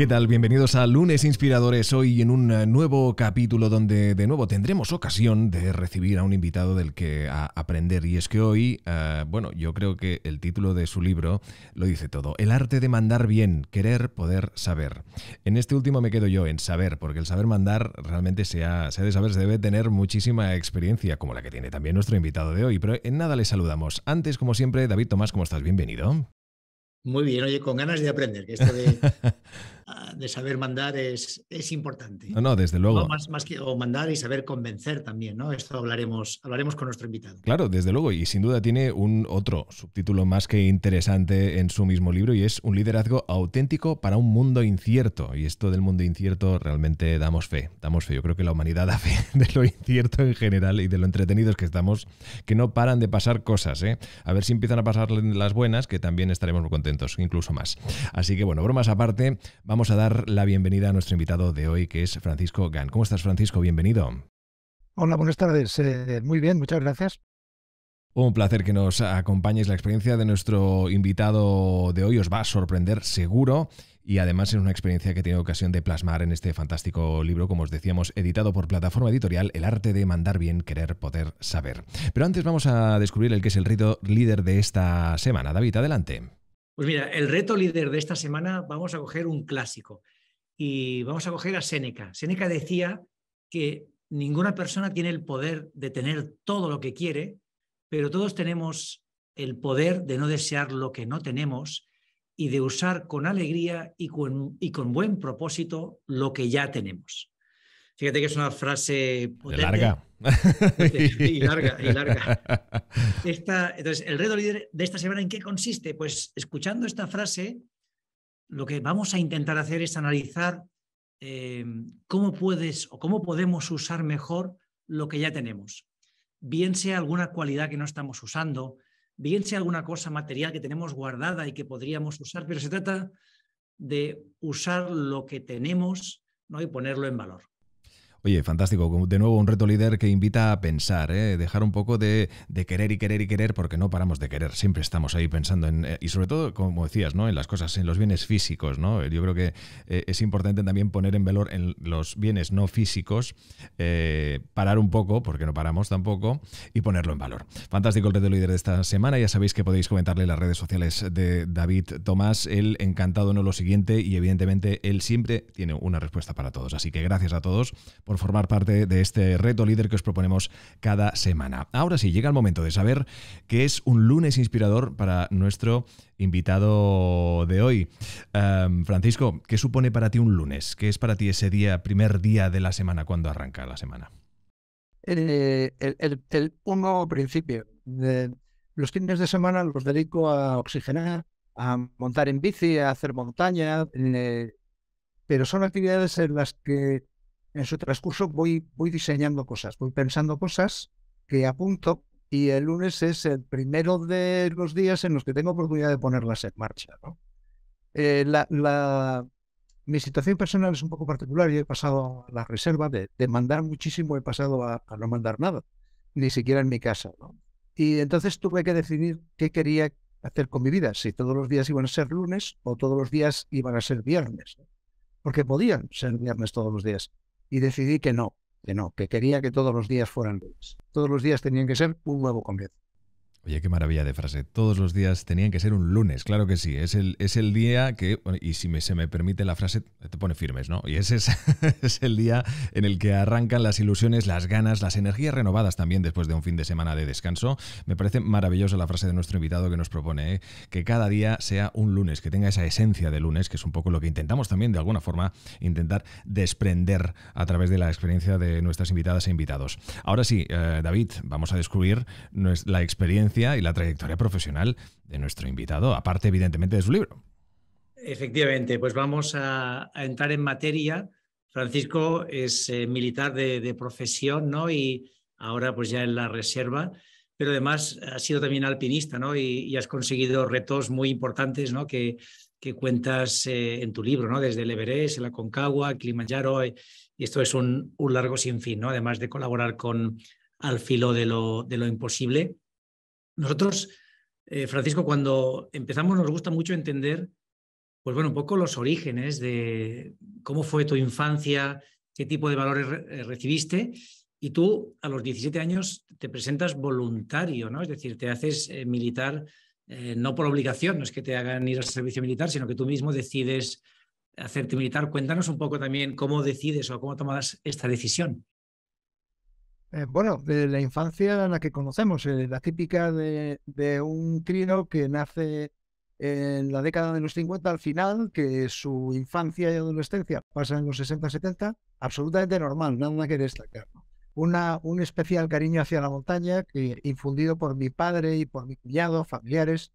¿Qué tal? Bienvenidos a Lunes Inspiradores, hoy en un eh, nuevo capítulo donde de nuevo tendremos ocasión de recibir a un invitado del que aprender. Y es que hoy, eh, bueno, yo creo que el título de su libro lo dice todo. El arte de mandar bien, querer, poder, saber. En este último me quedo yo en saber, porque el saber mandar realmente se ha, de saber, se debe tener muchísima experiencia, como la que tiene también nuestro invitado de hoy. Pero en nada le saludamos. Antes, como siempre, David Tomás, ¿cómo estás? Bienvenido. Muy bien, oye, con ganas de aprender, que esto Ah, de saber mandar es, es importante. No, no, desde luego. más, más, que o mandar y saber convencer también, ¿no? Esto hablaremos, hablaremos con nuestro invitado. Claro, desde luego, y sin duda tiene un otro subtítulo más que interesante en su mismo libro y es un liderazgo auténtico para un mundo incierto. Y esto del mundo incierto realmente damos fe, damos fe. Yo creo que la humanidad da fe de lo incierto en general y de lo entretenidos que estamos, que no paran de pasar cosas, ¿eh? A ver si empiezan a pasar las buenas, que también estaremos muy contentos, incluso más. Así que bueno, bromas aparte, vamos vamos a dar la bienvenida a nuestro invitado de hoy, que es Francisco Gan. ¿Cómo estás, Francisco? Bienvenido. Hola, buenas tardes. Eh, muy bien, muchas gracias. Un placer que nos acompañes. La experiencia de nuestro invitado de hoy os va a sorprender seguro y además es una experiencia que he tenido ocasión de plasmar en este fantástico libro, como os decíamos, editado por plataforma editorial El arte de mandar bien, querer, poder, saber. Pero antes vamos a descubrir el que es el rito líder de esta semana. David, adelante. Pues mira, el reto líder de esta semana vamos a coger un clásico y vamos a coger a Séneca. Séneca decía que ninguna persona tiene el poder de tener todo lo que quiere, pero todos tenemos el poder de no desear lo que no tenemos y de usar con alegría y con, y con buen propósito lo que ya tenemos. Fíjate que es una frase potente, larga. y larga, y larga. entonces, el reto líder de esta semana, ¿en qué consiste? Pues escuchando esta frase, lo que vamos a intentar hacer es analizar eh, cómo puedes o cómo podemos usar mejor lo que ya tenemos. Bien sea alguna cualidad que no estamos usando, bien sea alguna cosa material que tenemos guardada y que podríamos usar, pero se trata de usar lo que tenemos y ponerlo en valor. Oye, fantástico. De nuevo, un reto líder que invita a pensar, ¿eh? dejar un poco de, querer y querer y querer, porque no paramos de querer. Siempre estamos ahí pensando en. Eh, y sobre todo, como decías, ¿no? En las cosas, en los bienes físicos, ¿no? Yo creo que eh, es importante también poner en valor en los bienes no físicos, parar un poco, porque no paramos tampoco, y ponerlo en valor. Fantástico el reto líder de esta semana. Ya sabéis que podéis comentarle en las redes sociales de David Tomás. Él encantado, no lo siguiente, y evidentemente él siempre tiene una respuesta para todos. Así que gracias a todos por formar parte de este reto líder que os proponemos cada semana. Ahora sí, llega el momento de saber qué es un lunes inspirador para nuestro invitado de hoy. Em, Francisco, ¿qué supone para ti un lunes? ¿Qué es para ti ese día, primer día de la semana cuando arranca la semana? Eh, el, un nuevo principio. Eh, los fines de semana los dedico a oxigenar, a montar en bici, a hacer montaña, eh, pero son actividades en las que en su transcurso voy, voy diseñando cosas, voy pensando cosas que apunto y el lunes es el primero de los días en los que tengo oportunidad de ponerlas en marcha. ¿no? Eh, mi situación personal es un poco particular. Yo he pasado a la reserva de, mandar muchísimo, he pasado a, no mandar nada, ni siquiera en mi casa. ¿no? Y entonces tuve que decidir qué quería hacer con mi vida, si todos los días iban a ser lunes o todos los días iban a ser viernes, porque podían ser viernes todos los días y decidí que no, que no, que quería que todos los días fueran lunes. Todos los días tenían que ser un nuevo comienzo. Oye, qué maravilla de frase. Todos los días tenían que ser un lunes, claro que sí. Es el, es el día que, y si me, se me permite la frase, te pone firmes, ¿no? Y ese es, el día en el que arrancan las ilusiones, las ganas, las energías renovadas también después de un fin de semana de descanso. Me parece maravillosa la frase de nuestro invitado que nos propone, ¿eh? que cada día sea un lunes, que tenga esa esencia de lunes, que es un poco lo que intentamos también de alguna forma intentar desprender a través de la experiencia de nuestras invitadas e invitados. Ahora sí, eh, David, vamos a descubrir la experiencia y la trayectoria profesional de nuestro invitado, aparte evidentemente de su libro. Efectivamente, pues vamos a, entrar en materia. Francisco es eh, militar de, profesión, ¿no? Y ahora pues ya en la reserva, pero además ha sido también alpinista, ¿no? Y, has conseguido retos muy importantes, ¿no? Que, cuentas eh, en tu libro, Desde el Everest, el Aconcagua, Kilimanjaro, eh, y esto es un, largo sinfín, ¿no? Además de colaborar con Al Filo de lo Imposible, nosotros, eh, Francisco, cuando empezamos nos gusta mucho entender, pues bueno, un poco los orígenes de cómo fue tu infancia, qué tipo de valores eh, recibiste. Y tú a los 17 años te presentas voluntario, ¿no? Es decir, te haces eh, militar no por obligación, no es que te hagan ir al servicio militar, sino que tú mismo decides hacerte militar. Cuéntanos un poco también cómo decides o cómo tomas esta decisión. Eh, bueno, de la infancia en la que conocemos, eh, la típica de, un crino que nace en la década de los 50 al final, que su infancia y adolescencia pasa en los 60-70, absolutamente normal, nada que destacar. Una, un especial cariño hacia la montaña, que, infundido por mi padre y por mi cuñado, familiares,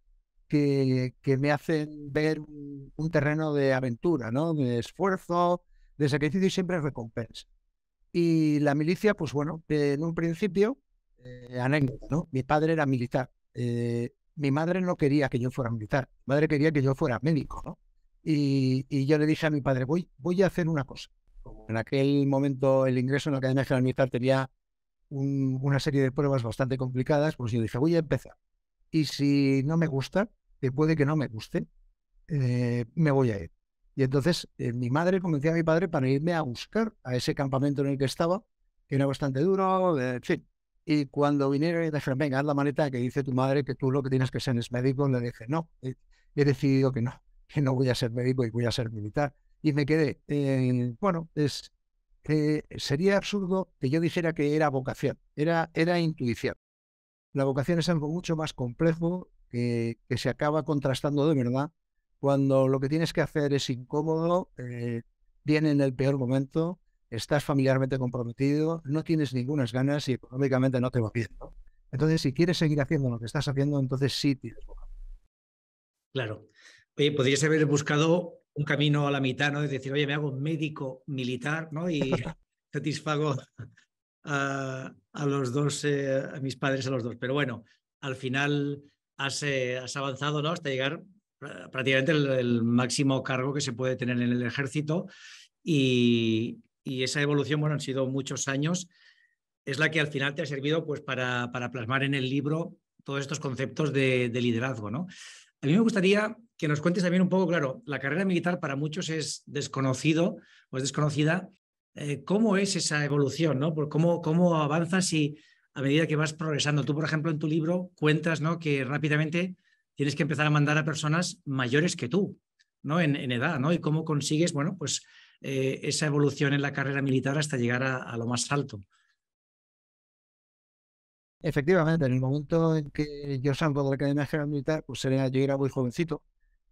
que, me hacen ver un, un, terreno de aventura, ¿no? de esfuerzo, de sacrificio y siempre recompensa. Y la milicia, pues bueno, en un principio, eh, anécdota, ¿no? Mi padre era militar. Eh, mi madre no quería que yo fuera militar. Mi madre quería que yo fuera médico, ¿no? Y, yo le dije a mi padre, voy, voy a hacer una cosa. En aquel momento el ingreso en la Academia General Militar tenía una serie de pruebas bastante complicadas, pues yo dije, voy a empezar. Y si no me gusta, que puede que no me guste, eh, me voy a ir. Y entonces eh, mi madre convenció a mi padre para irme a buscar a ese campamento en el que estaba, que era bastante duro, eh, en fin. Y cuando vinieron y dijeron, venga, haz la maleta que dice tu madre que tú lo que tienes que ser es médico, le dije, no, eh, he, decidido que no, que no voy a ser médico y voy a ser militar. Y me quedé, bueno, es, sería absurdo que yo dijera que era vocación, era, era intuición. La vocación es algo mucho más complejo que, que se acaba contrastando de verdad cuando lo que tienes que hacer es incómodo, eh, viene en el peor momento, estás familiarmente comprometido, no tienes ninguna ganas y económicamente no te va bien. Entonces, si quieres seguir haciendo lo que estás haciendo, entonces sí tienes Claro. Oye, podrías haber buscado un camino a la mitad, ¿no? Es decir, oye, me hago médico militar, ¿no? Y satisfago a, los dos, eh, a mis padres, a los dos. Pero bueno, al final has, eh, has avanzado, ¿no? Hasta llegar eh, prácticamente el, máximo cargo que se puede tener en el ejército y, esa evolución, bueno, han sido muchos años, es la que al final te ha servido pues para, para plasmar en el libro todos estos conceptos de, liderazgo, ¿no? A mí me gustaría que nos cuentes también un poco, claro, la carrera militar para muchos es desconocido o es desconocida. Eh, ¿Cómo es esa evolución, no? cómo, ¿Cómo avanzas y a medida que vas progresando? Tú, por ejemplo, en tu libro cuentas ¿no? que rápidamente tienes que empezar a mandar a personas mayores que tú, ¿no? En, edad, ¿no? Y cómo consigues, bueno, pues eh, esa evolución en la carrera militar hasta llegar a, lo más alto. Efectivamente, en el momento en que yo salgo de la Academia General Militar, pues yo era muy jovencito,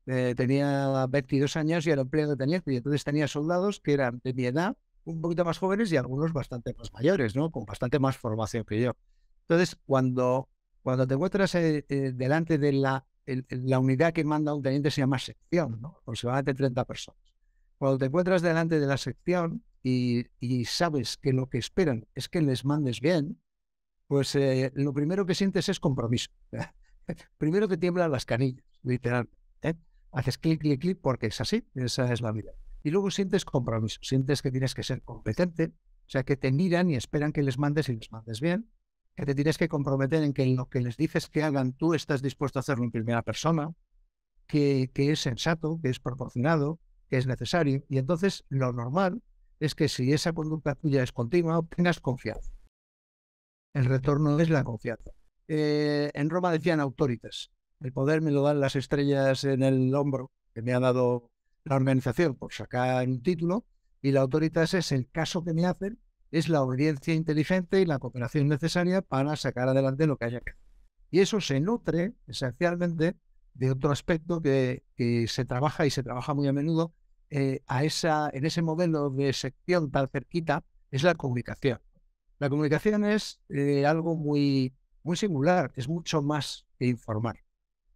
eh, tenía 22 años y era empleado de teniente, y entonces tenía soldados que eran de mi edad, un poquito más jóvenes y algunos bastante más mayores, ¿no? Con bastante más formación que yo. Entonces, cuando, cuando te encuentras eh, delante de la la unidad que manda un teniente se llama sección, ¿no? aproximadamente 30 personas. Cuando te encuentras delante de la sección y, sabes que lo que esperan es que les mandes bien, pues eh, lo primero que sientes es compromiso. primero te tiemblan las canillas, literal. ¿eh? Haces clic, clic, clic, porque es así, esa es la vida. Y luego sientes compromiso, sientes que tienes que ser competente, o sea, que te miran y esperan que les mandes y les mandes bien que te tienes que comprometer en que lo que les dices que hagan, tú estás dispuesto a hacerlo en primera persona, que, es sensato, que es proporcionado, que es necesario. Y entonces lo normal es que si esa conducta tuya es continua, obtengas confianza. El retorno es la confianza. Eh, en Roma decían autoritas. El poder me lo dan las estrellas en el hombro que me ha dado la organización por sacar un título. Y la autoritas es el caso que me hacen es la obediencia inteligente y la cooperación necesaria para sacar adelante lo que haya que hacer. Y eso se nutre esencialmente de otro aspecto que, se trabaja y se trabaja muy a menudo eh, a esa, en ese modelo de sección tan cerquita, es la comunicación. La comunicación es eh, algo muy, muy singular, es mucho más que informar.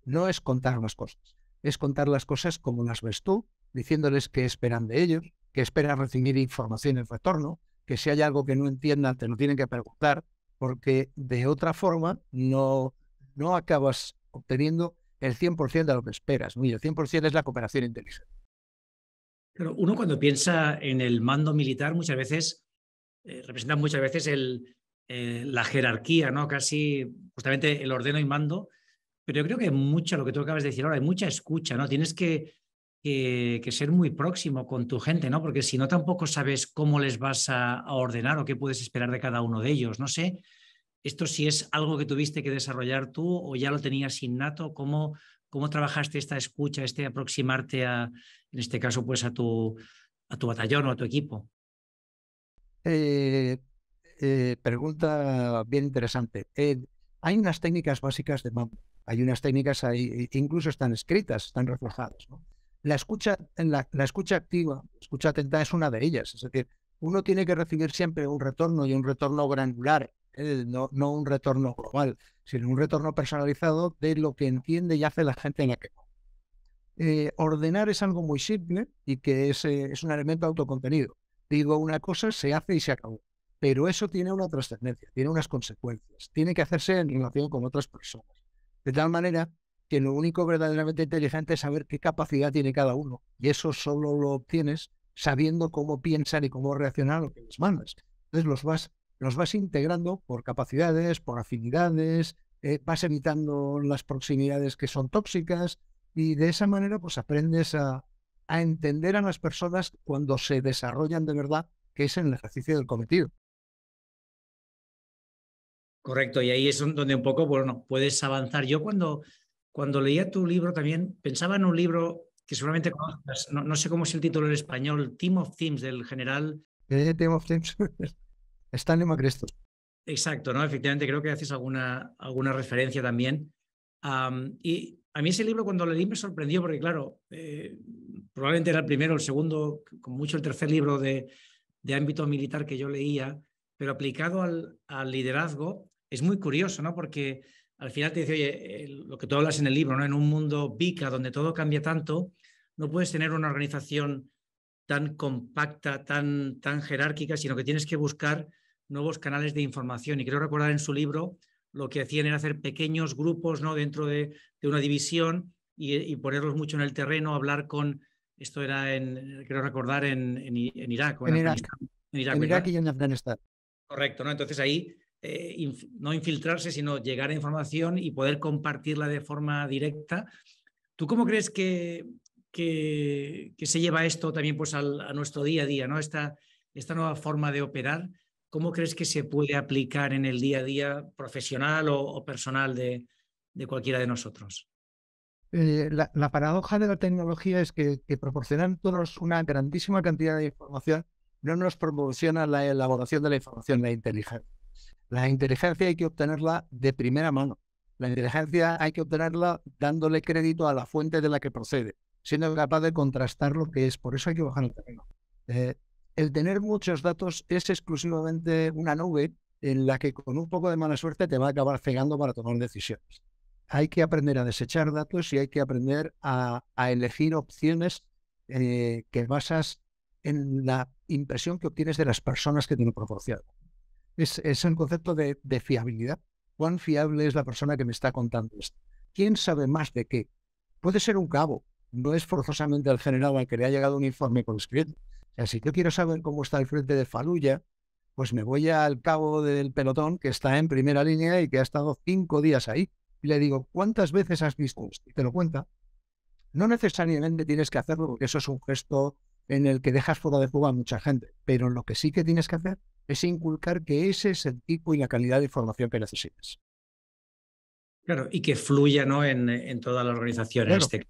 No es contar las cosas, es contar las cosas como las ves tú, diciéndoles qué esperan de ellos, que esperan recibir información en retorno, que si hay algo que no entiendan, te lo tienen que preguntar, porque de otra forma no, no acabas obteniendo el 100% de lo que esperas. el 100% es la cooperación inteligente. Pero uno cuando piensa en el mando militar muchas veces, eh, representa muchas veces el, eh, la jerarquía, ¿no? casi justamente el ordeno y mando, pero yo creo que mucha, lo que tú acabas de decir ahora, hay mucha escucha, ¿no? Tienes que que, ser muy próximo con tu gente, ¿no? Porque si no, tampoco sabes cómo les vas a, ordenar o qué puedes esperar de cada uno de ellos. No sé, esto si es algo que tuviste que desarrollar tú o ya lo tenías innato, ¿cómo, cómo trabajaste esta escucha, este aproximarte a, en este caso, pues a tu, a tu batallón o a tu equipo? Eh, eh, pregunta bien interesante. Eh, hay unas técnicas básicas de Hay unas técnicas, ahí, incluso están escritas, están reflejadas. ¿no? La escucha, la, escucha activa, la escucha atenta es una de ellas. Es decir, uno tiene que recibir siempre un retorno y un retorno granular, eh, no, no, un retorno global, sino un retorno personalizado de lo que entiende y hace la gente en la eh, ordenar es algo muy simple y que es, eh, es un elemento autocontenido. Digo una cosa, se hace y se acabó. Pero eso tiene una trascendencia, tiene unas consecuencias, tiene que hacerse en relación con otras personas. De tal manera que lo único verdaderamente inteligente es saber qué capacidad tiene cada uno. Y eso solo lo obtienes sabiendo cómo piensan y cómo reaccionan a lo que les mandas. Entonces los vas, los vas integrando por capacidades, por afinidades, eh, vas evitando las proximidades que son tóxicas y de esa manera pues aprendes a, a entender a las personas cuando se desarrollan de verdad, que es en el ejercicio del cometido. Correcto, y ahí es donde un poco, bueno, puedes avanzar. Yo cuando cuando leía tu libro también pensaba en un libro que seguramente conoces no, sé cómo es el título en español, Team of Teams del general. Team of Themes. Stanley Exacto, ¿no? Efectivamente, creo que haces alguna, alguna referencia también. y a mí ese libro cuando lo leí me sorprendió porque, claro, eh, probablemente era el primero, el segundo, con mucho el tercer libro de, de ámbito militar que yo leía, pero aplicado al, al liderazgo es muy curioso, ¿no? Porque al final te dice, oye, eh, lo que tú hablas en el libro, ¿no? En un mundo bica donde todo cambia tanto, no puedes tener una organización tan compacta, tan, tan jerárquica, sino que tienes que buscar nuevos canales de información. Y creo recordar en su libro lo que hacían era hacer pequeños grupos ¿no? dentro de, una división y, ponerlos mucho en el terreno, hablar con, esto era en, creo recordar, en, en, Irak. en, Irak, en Irak y en Afganistán. Correcto, ¿no? Entonces ahí eh, no infiltrarse, sino llegar a información y poder compartirla de forma directa. ¿Tú cómo crees que, que, que se lleva esto también pues, al, a nuestro día a día, ¿no? esta, esta nueva forma de operar? ¿Cómo crees que se puede aplicar en el día a día profesional o, personal de, de cualquiera de nosotros? Eh, la, la, paradoja de la tecnología es que, que, proporcionan todos una grandísima cantidad de información, no nos proporciona la elaboración de la información, la inteligencia. La inteligencia hay que obtenerla de primera mano. La inteligencia hay que obtenerla dándole crédito a la fuente de la que procede, siendo capaz de contrastar lo que es. Por eso hay que bajar el terreno. Eh, el tener muchos datos es exclusivamente una nube en la que con un poco de mala suerte te va a acabar cegando para tomar decisiones. Hay que aprender a desechar datos y hay que aprender a, elegir opciones eh, que basas en la impresión que obtienes de las personas que te lo proporcionan es, un concepto de, fiabilidad. ¿Cuán fiable es la persona que me está contando esto? ¿Quién sabe más de qué? Puede ser un cabo, no es forzosamente el general al que le ha llegado un informe con escrito. si yo quiero saber cómo está el frente de Faluya, pues me voy al cabo del pelotón que está en primera línea y que ha estado cinco días ahí. Y le digo, ¿cuántas veces has visto? Y te lo cuenta. No necesariamente tienes que hacerlo, porque eso es un gesto en el que dejas fuera de fuga a mucha gente. Pero lo que sí que tienes que hacer es inculcar que ese es el tipo y la calidad de información que necesitas. Claro, y que fluya ¿no? en, en toda la organización. en este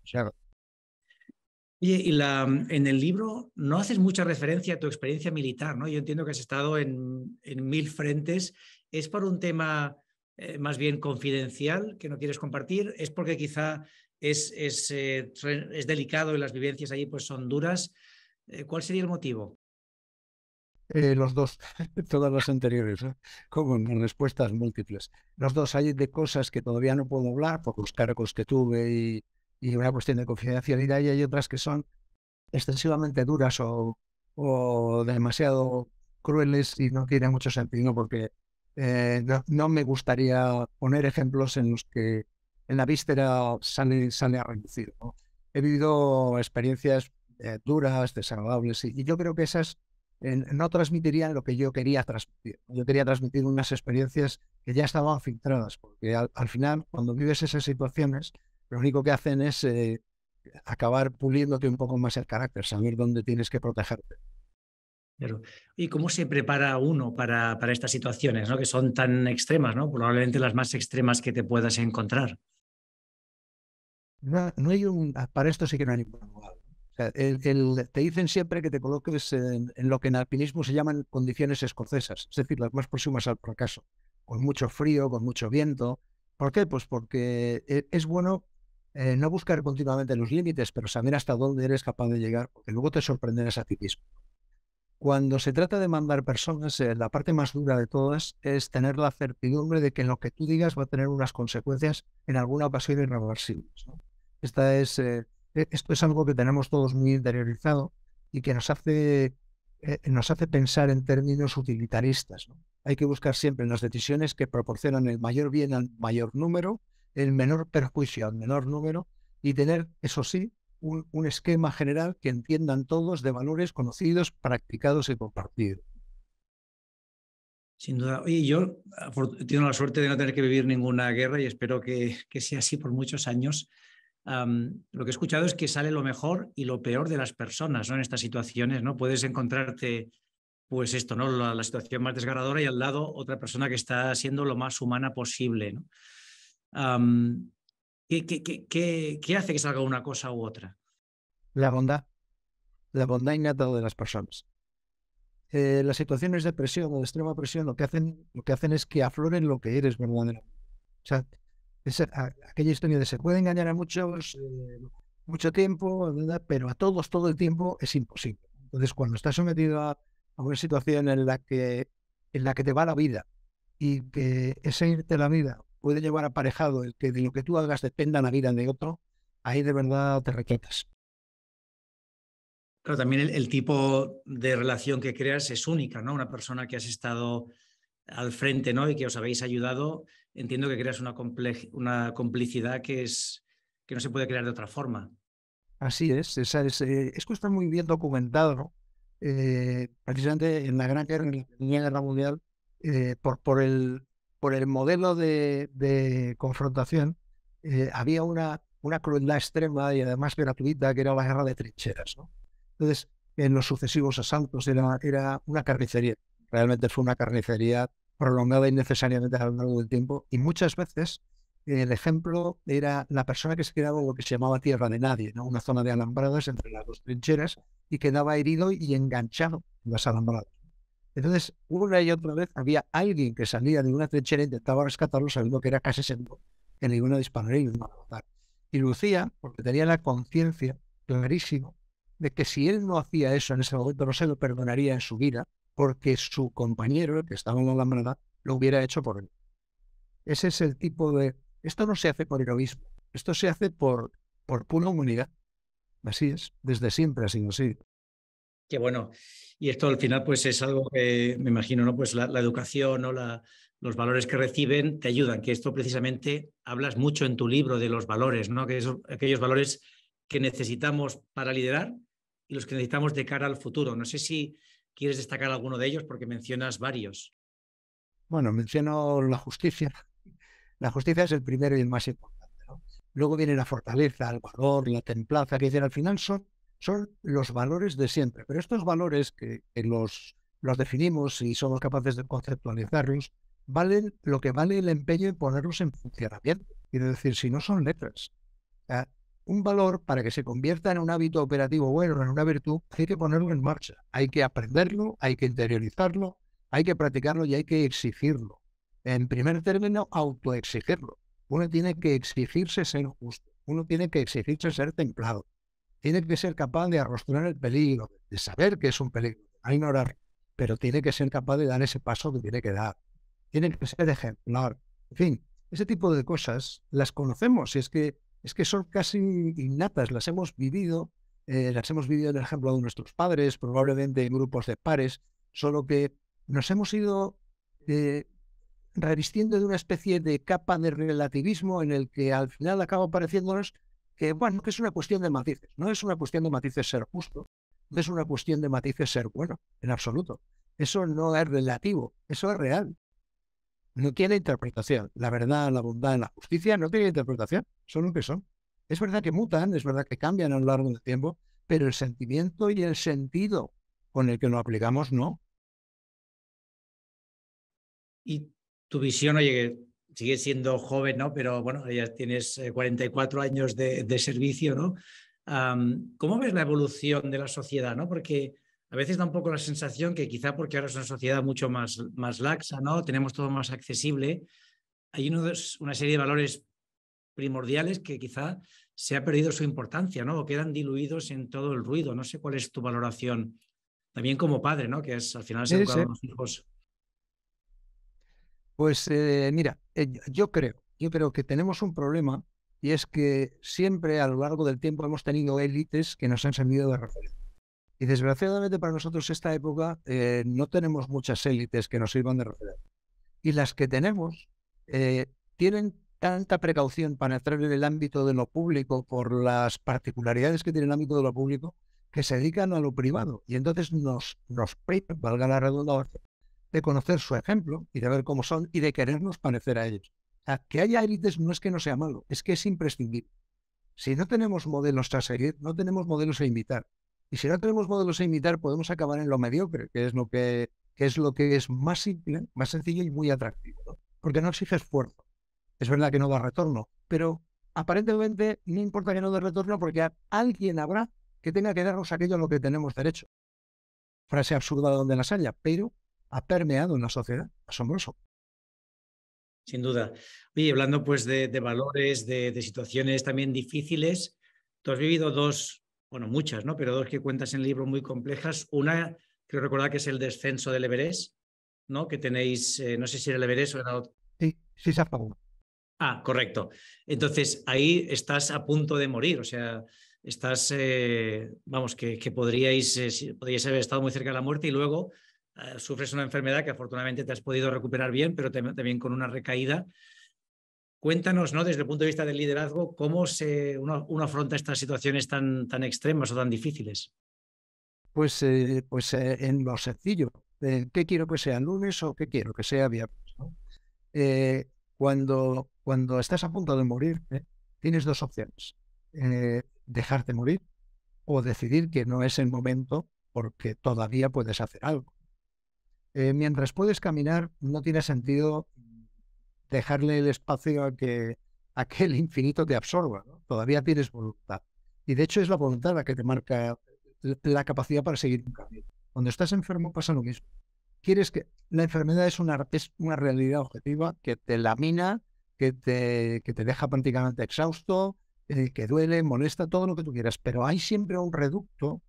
Y, en el libro no haces mucha referencia a tu experiencia militar, ¿no? Yo entiendo que has estado en, mil frentes. ¿Es por un tema eh, más bien confidencial que no quieres compartir? ¿Es porque quizá es, es, eh, delicado y las vivencias allí pues, son duras? Eh, ¿Cuál sería el motivo? Eh, los dos, todas las anteriores, ¿eh? como en respuestas múltiples. Los dos hay de cosas que todavía no puedo hablar por los cargos que tuve y, y una cuestión de confidencialidad y hay otras que son extensivamente duras o, o demasiado crueles y no tienen mucho sentido porque eh, no, me gustaría poner ejemplos en los que en la víspera sale, sale a reducir. He vivido experiencias duras, desagradables y, yo creo que esas no transmitirían lo que yo quería transmitir. Yo quería transmitir unas experiencias que ya estaban filtradas, porque al, final, cuando vives esas situaciones, lo único que hacen es eh, acabar puliéndote un poco más el carácter, saber dónde tienes que protegerte. ¿Y cómo se prepara uno para, para estas situaciones, ¿no? que son tan extremas, ¿no? probablemente las más extremas que te puedas encontrar? No, hay un, para esto sí que no hay ningún te dicen siempre que te coloques en, lo que en alpinismo se llaman condiciones escocesas, es decir, las más próximas al fracaso, con mucho frío, con mucho viento. ¿Por qué? Pues porque e, es bueno eh, no buscar continuamente los límites, pero saber hasta dónde eres capaz de llegar, porque luego te sorprenderás a ti mismo. Cuando se trata de mandar personas, eh, la parte más dura de todas es tener la certidumbre de que lo que tú digas va a tener unas consecuencias en alguna ocasión irreversibles. Esta es eh, e-, esto es algo que tenemos todos muy interiorizado y que nos hace, eh, nos hace pensar en términos utilitaristas. Hay que buscar siempre las decisiones que proporcionan el mayor bien al mayor número, el menor perjuicio al menor número y tener, eso sí, un, un esquema general que entiendan todos de valores conocidos, practicados y compartidos. Sin duda. Oye, yo tengo la suerte de no tener que vivir ninguna guerra y espero que sea así por muchos años lo que he escuchado es que sale lo mejor y lo peor de las personas en estas situaciones. ¿no? Puedes encontrarte, pues esto, ¿no? La, situación más desgarradora y al lado otra persona que está siendo lo más humana posible. ¿qué, hace que salga una cosa u otra? La bondad. La bondad innata de las personas. Eh, las situaciones de presión o de extrema presión lo que hacen, lo que hacen es que afloren lo que eres verdaderamente. O sea, aquella historia de se puede engañar a muchos eh, mucho tiempo, pero a todos todo el tiempo es imposible. Entonces, cuando estás sometido a, una situación en la, que, en la que te va la vida y que ese irte la vida puede llevar aparejado el que de lo que tú hagas dependa la vida de otro, ahí de verdad te requietas. Claro, también el, el, tipo de relación que creas es única, ¿no? Una persona que has estado al frente, ¿no? Y que os habéis ayudado, entiendo que creas una, una complicidad que, es, que no se puede crear de otra forma. Así es, es, eh, es que está muy bien documentado, eh, precisamente en la Gran Guerra, en la Guerra Mundial, eh, por, por, el, por el modelo de, confrontación, había una, una crueldad extrema y además gratuita, que era la guerra de trincheras. Entonces, en los sucesivos asaltos era, era una carnicería, realmente fue una carnicería prolongada innecesariamente a lo largo del tiempo. Y muchas veces eh, el ejemplo era la persona que se quedaba en lo que se llamaba tierra de nadie, una zona de alambradas entre las dos trincheras y quedaba herido y enganchado en las alambradas. Entonces, una y otra vez había alguien que salía de una trinchera e intentaba rescatarlo sabiendo que era casi seguro que ninguna dispararía y Y Lucía, porque tenía la conciencia clarísima de que si él no hacía eso en ese momento, no se lo perdonaría en su vida, porque su compañero, que estaba en la manada, lo hubiera hecho por él. Ese es el tipo de... Esto no se hace por heroísmo, esto se hace por, por pura humanidad. Así es, desde siempre ha sido así. Qué bueno. Y esto al final pues es algo que me imagino, ¿no? Pues la, educación o la, los valores que reciben te ayudan, que esto precisamente hablas mucho en tu libro de los valores, ¿no? Que esos, aquellos valores que necesitamos para liderar y los que necesitamos de cara al futuro. No sé si ¿Quieres destacar alguno de ellos? Porque mencionas varios. Bueno, menciono la justicia. La justicia es el primero y el más importante. Luego viene la fortaleza, el valor, la templaza, que decir, al final son, son los valores de siempre. Pero estos valores que, los, los definimos y somos capaces de conceptualizarlos, valen lo que vale el empeño en ponerlos en funcionamiento. Quiero decir, si no son letras, un valor para que se convierta en un hábito operativo bueno, en una virtud, hay que ponerlo en marcha, hay que aprenderlo, hay que interiorizarlo, hay que practicarlo y hay que exigirlo. En primer término, autoexigirlo. Uno tiene que exigirse ser justo, uno tiene que exigirse ser templado, tiene que ser capaz de arrostrar el peligro, de saber que es un peligro, a ignorar, pero tiene que ser capaz de dar ese paso que tiene que dar, tiene que ser ejemplar. En fin, ese tipo de cosas las conocemos y es que es que son casi innatas, las hemos vivido, eh, las hemos vivido, en el ejemplo, de nuestros padres, probablemente en grupos de pares, solo que nos hemos ido eh, revistiendo de una especie de capa de relativismo en el que al final acaba pareciéndonos que, bueno, que es una cuestión de matices, no es una cuestión de matices ser justo, no es una cuestión de matices ser bueno, en absoluto. Eso no es relativo, eso es real no tiene interpretación. La verdad, la bondad, la justicia no tiene interpretación, son lo que son. Es verdad que mutan, es verdad que cambian a lo largo del tiempo, pero el sentimiento y el sentido con el que lo aplicamos no. Y tu visión, oye, sigue siendo joven, ¿no? Pero bueno, ya tienes 44 eh, años de, servicio, ¿no? ¿Cómo ves la evolución de la sociedad, ¿no? Porque a veces da un poco la sensación que quizá porque ahora es una sociedad mucho más, laxa, ¿no? Tenemos todo más accesible. Hay una serie de valores primordiales que quizá se ha perdido su importancia, ¿no? O quedan diluidos en todo el ruido. No sé cuál es tu valoración también como padre, ¿no? Que es al final has educado a los hijos. Pues eh, mira, eh, yo creo, yo creo que tenemos un problema y es que siempre a lo largo del tiempo hemos tenido élites que nos han servido de referencia. Y desgraciadamente para nosotros esta época eh, no tenemos muchas élites que nos sirvan de referencia. Y las que tenemos eh, tienen tanta precaución para entrar en el ámbito de lo público por las particularidades que tiene el ámbito de lo público que se dedican a lo privado. Y entonces nos, nos valga la redundancia, de conocer su ejemplo y de ver cómo son y de querernos parecer a ellos. que haya élites no es que no sea malo, es que es imprescindible. Si no tenemos modelos a seguir, no tenemos modelos a imitar. Y si no tenemos modelos a imitar, podemos acabar en lo mediocre, que es lo que, es, lo que es más simple, más sencillo y muy atractivo. Porque no exige esfuerzo. Es verdad que no da retorno, pero aparentemente no importa que no dé retorno porque alguien habrá que tenga que darnos aquello a lo que tenemos derecho. Frase absurda donde la haya, pero ha permeado en la sociedad. Asombroso. Sin duda. Y hablando pues de, valores, de, de situaciones también difíciles, tú has vivido dos, bueno, muchas, ¿no? Pero dos que cuentas en el libro muy complejas. Una, creo recordar que es el descenso del Everest, ¿no? Que tenéis, eh, no sé si era el Everest o era otro. Sí, sí, se Ah, correcto. Entonces, ahí estás a punto de morir, o sea, estás, eh, vamos, que, que eh, podríais, haber estado muy cerca de la muerte y luego sufres una enfermedad que afortunadamente te has podido recuperar bien, pero también con una recaída Cuéntanos, ¿no? Desde el punto de vista del liderazgo, ¿cómo se uno, afronta estas situaciones tan, tan extremas o tan difíciles? Pues, eh, pues eh, en lo sencillo, ¿qué quiero que sea lunes o qué quiero que sea viernes? Eh, cuando, cuando estás a punto de morir, tienes dos opciones. dejarte morir o decidir que no es el momento porque todavía puedes hacer algo. mientras puedes caminar, no tiene sentido dejarle el espacio a que, aquel infinito te absorba. ¿no? Todavía tienes voluntad. Y de hecho es la voluntad la que te marca la capacidad para seguir un camino. Cuando estás enfermo pasa lo mismo. Quieres que la enfermedad es una, una realidad objetiva que te lamina, que te, que te deja prácticamente exhausto, eh, que duele, molesta, todo lo que tú quieras. Pero hay siempre un reducto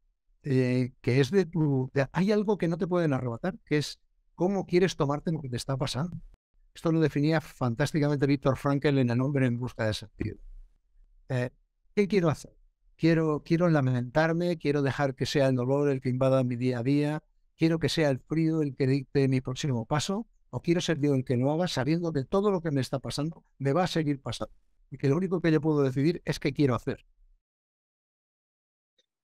eh, que es de tu... hay algo que no te pueden arrebatar, que es cómo quieres tomarte lo que te está pasando. Esto lo definía fantásticamente Víctor Frankel en El nombre en busca de sentido. Eh, ¿Qué quiero hacer? Quiero, quiero lamentarme, quiero dejar que sea el dolor el que invada mi día a día, quiero que sea el frío el que dicte mi próximo paso, o quiero ser yo el que no haga sabiendo que todo lo que me está pasando me va a seguir pasando y que lo único que yo puedo decidir es qué quiero hacer.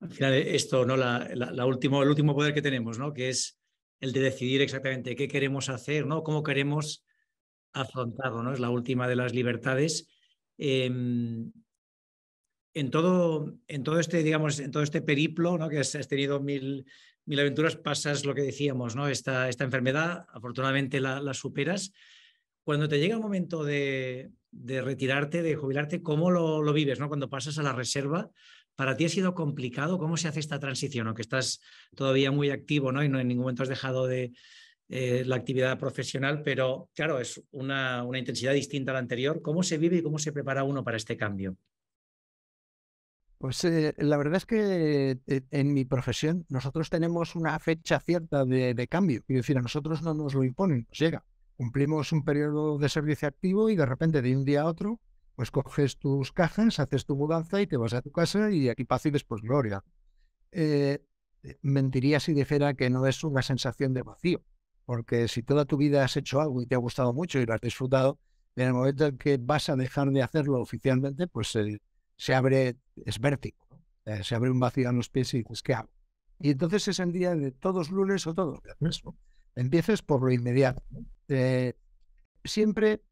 Al final, esto, ¿no? el último poder que tenemos, ¿no? Que es el de decidir exactamente qué queremos hacer, ¿no? Cómo queremos afrontado, ¿no? Es la última de las libertades. Em, en, todo, en todo este, digamos, en todo este periplo, ¿no? Que has, tenido mil, mil, aventuras, pasas lo que decíamos, ¿no? Esta, esta enfermedad, afortunadamente la, superas. Cuando te llega el momento de, de retirarte, de jubilarte, ¿cómo lo, vives? ¿no? Cuando pasas a la reserva, ¿para ti ha sido complicado? ¿Cómo se hace esta transición? Que estás todavía muy activo ¿no? y no en ningún momento has dejado de, eh, la actividad profesional, pero claro, es una, intensidad distinta a la anterior. ¿Cómo se vive y cómo se prepara uno para este cambio? Pues eh, la verdad es que eh, en mi profesión nosotros tenemos una fecha cierta de, de cambio, es decir, a nosotros no nos lo imponen, nos llega. Cumplimos un periodo de servicio activo y de repente de un día a otro, pues coges tus cajas, haces tu mudanza y te vas a tu casa y aquí paz y después gloria. mentiría si dijera que no es una sensación de vacío porque si toda tu vida has hecho algo y te ha gustado mucho y lo has disfrutado, en el momento en que vas a dejar de hacerlo oficialmente, pues se abre, es vértigo, eh, se abre un vacío en los pies y dices, ¿qué hago? Y entonces es el día de todos lunes o todos lunes, Empieces por lo inmediato. Eh, siempre,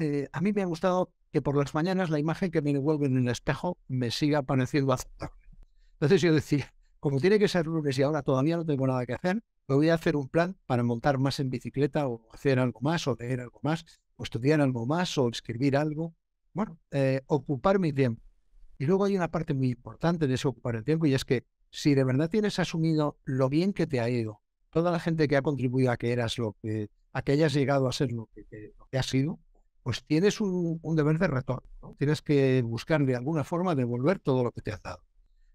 eh, a mí me ha gustado que por las mañanas la imagen que me devuelve en el espejo me siga pareciendo aceptable. Entonces yo decía, como tiene que ser lunes y ahora todavía no tengo nada que hacer, me voy a hacer un plan para montar más en bicicleta o hacer algo más o leer algo más o estudiar algo más o escribir algo. Bueno, eh, ocupar mi tiempo. Y luego hay una parte muy importante de eso ocupar el tiempo y es que si de verdad tienes asumido lo bien que te ha ido, toda la gente que ha contribuido a que eras lo que, a que hayas llegado a ser lo que, que, has sido, pues tienes un, deber de retorno. Tienes que buscar de alguna forma devolver todo lo que te has dado.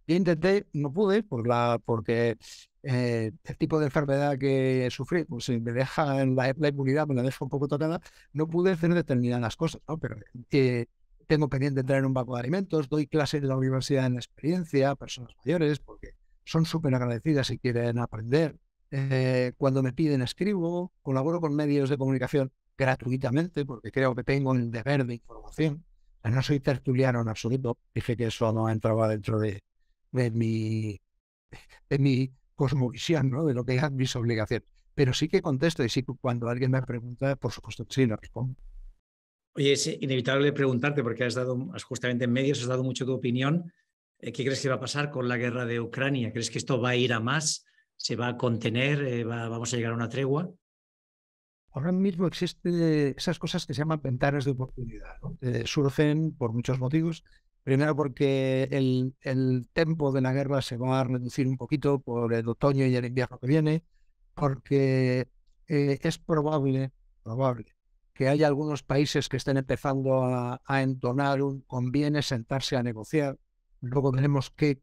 Yo intenté, no pude, por la, porque eh, el tipo de enfermedad que sufrí, pues me deja en la, impunidad, me la un poco tocada, no pude hacer determinadas cosas, Pero eh, tengo pendiente entrar en un banco de alimentos, doy clases de la universidad en experiencia a personas mayores, porque son súper agradecidas y quieren aprender. Eh, cuando me piden escribo, colaboro con medios de comunicación gratuitamente, porque creo que tengo el deber de información. No soy tertuliano en absoluto, dije que eso no entraba dentro de, de mi, de mi cosmovisión, ¿no? de lo que eran mis obligaciones. Pero sí que contesto y sí que cuando alguien me pregunta, por supuesto, sí, no respondo. Oye, es inevitable preguntarte, porque has dado, justamente en medios, has dado mucho tu opinión. Eh, ¿Qué crees que va a pasar con la guerra de Ucrania? ¿Crees que esto va a ir a más? ¿Se va a contener? Eh, ¿Vamos a llegar a una tregua? Ahora mismo existen esas cosas que se llaman ventanas de oportunidad. ¿no? Eh, surgen por muchos motivos Primero porque el, el tempo de la guerra se va a reducir un poquito por el otoño y el invierno que viene, porque eh, es probable, probable que haya algunos países que estén empezando a, entonar un conviene sentarse a negociar. Luego veremos qué,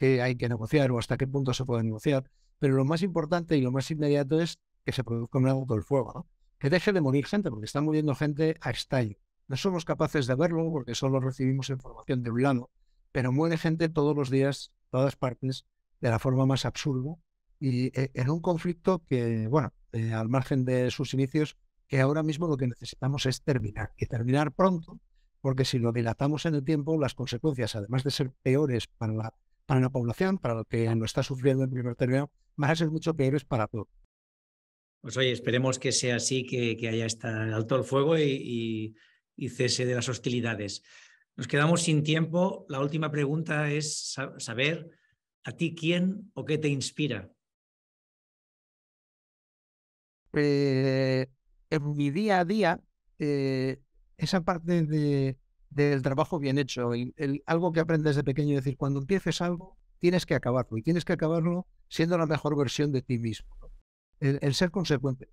hay que negociar o hasta qué punto se puede negociar. Pero lo más importante y lo más inmediato es que se produzca un alto el fuego, ¿no? que deje de morir gente, porque está muriendo gente a estallo. No somos capaces de verlo porque solo recibimos información de un lado, pero muere gente todos los días, todas partes, de la forma más absurda y eh, en un conflicto que, bueno, eh, al margen de sus inicios, que ahora mismo lo que necesitamos es terminar y terminar pronto, porque si lo dilatamos en el tiempo, las consecuencias, además de ser peores para la, para la población, para lo que no está sufriendo en primer término, van a ser mucho peores para todos. Pues oye, esperemos que sea así, que, que haya en alto el fuego y y cese de las hostilidades. Nos quedamos sin tiempo. La última pregunta es saber a ti quién o qué te inspira. Eh, en mi día a día, eh, esa parte de, del trabajo bien hecho, algo que aprendes de pequeño, es decir, cuando empieces algo, tienes que acabarlo y tienes que acabarlo siendo la mejor versión de ti mismo. el ser consecuente.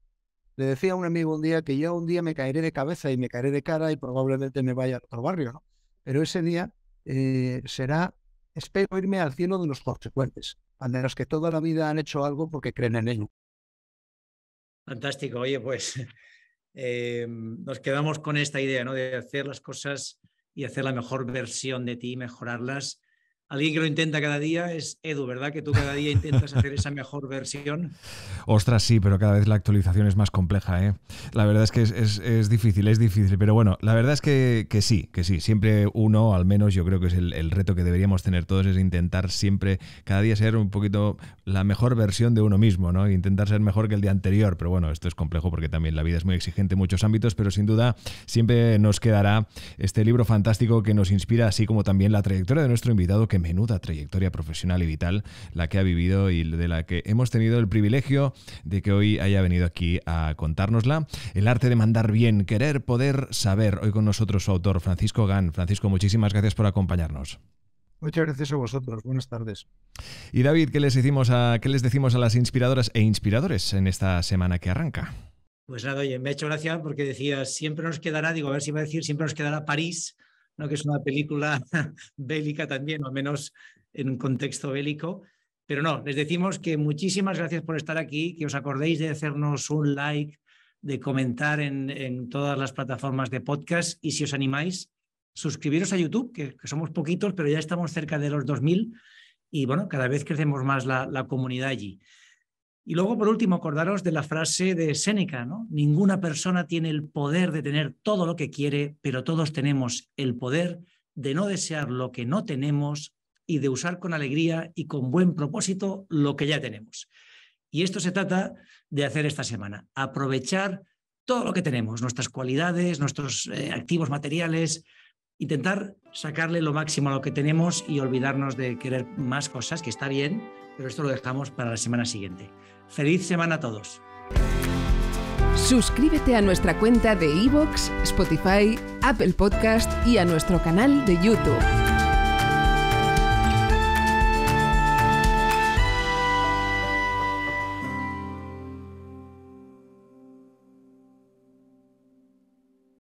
Le decía a un amigo un día que yo un día me caeré de cabeza y me caeré de cara y probablemente me vaya al barrio, ¿no? Pero ese día eh, será, espero irme al cielo de los consecuentes, a de los que toda la vida han hecho algo porque creen en ello. Fantástico, oye, pues eh, nos quedamos con esta idea, ¿no? De hacer las cosas y hacer la mejor versión de ti, mejorarlas Alguien que lo intenta cada día es Edu, ¿verdad? Que tú cada día intentas hacer esa mejor versión. Ostras, sí, pero cada vez la actualización es más compleja, ¿eh? La verdad es que es, difícil, es difícil. Pero bueno, la verdad es que, que, sí, que sí. Siempre uno, al menos yo creo que es el, el, reto que deberíamos tener todos, es intentar siempre, cada día ser un poquito la mejor versión de uno mismo, ¿no? Intentar ser mejor que el día anterior. Pero bueno, esto es complejo porque también la vida es muy exigente en muchos ámbitos, pero sin duda siempre nos quedará este libro fantástico que nos inspira, así como también la trayectoria de nuestro invitado ¡Qué menuda trayectoria profesional y vital la que ha vivido y de la que hemos tenido el privilegio de que hoy haya venido aquí a contárnosla. El arte de mandar bien, querer, poder, saber. Hoy con nosotros su autor, Francisco Gan. Francisco, muchísimas gracias por acompañarnos. Muchas gracias a vosotros. Buenas tardes. Y David, ¿qué les, decimos a, las inspiradoras e inspiradores en esta semana que arranca? Pues nada, oye, me ha hecho gracia porque decía, siempre nos quedará, digo, a ver si va a decir, siempre nos quedará París, ¿no? que es una película bélica también, o menos en un contexto bélico. Pero no, les decimos que muchísimas gracias por estar aquí, que os acordéis de hacernos un like, de comentar en, todas las plataformas de podcast y si os animáis, suscribiros a YouTube, que, somos poquitos, pero ya estamos cerca de los 2.000 y bueno, cada vez crecemos más la comunidad allí. Y luego, por último, acordaros de la frase de Séneca, ¿no? Ninguna persona tiene el poder de tener todo lo que quiere, pero todos tenemos el poder de no desear lo que no tenemos y de usar con alegría y con buen propósito lo que ya tenemos. Y esto se trata de hacer esta semana, aprovechar todo lo que tenemos, nuestras cualidades, nuestros eh, activos materiales, intentar sacarle lo máximo a lo que tenemos y olvidarnos de querer más cosas, que está bien, pero esto lo dejamos para la semana siguiente. Feliz semana a todos. Suscríbete a nuestra cuenta de iVoox, Spotify, Apple Podcast y a nuestro canal de YouTube.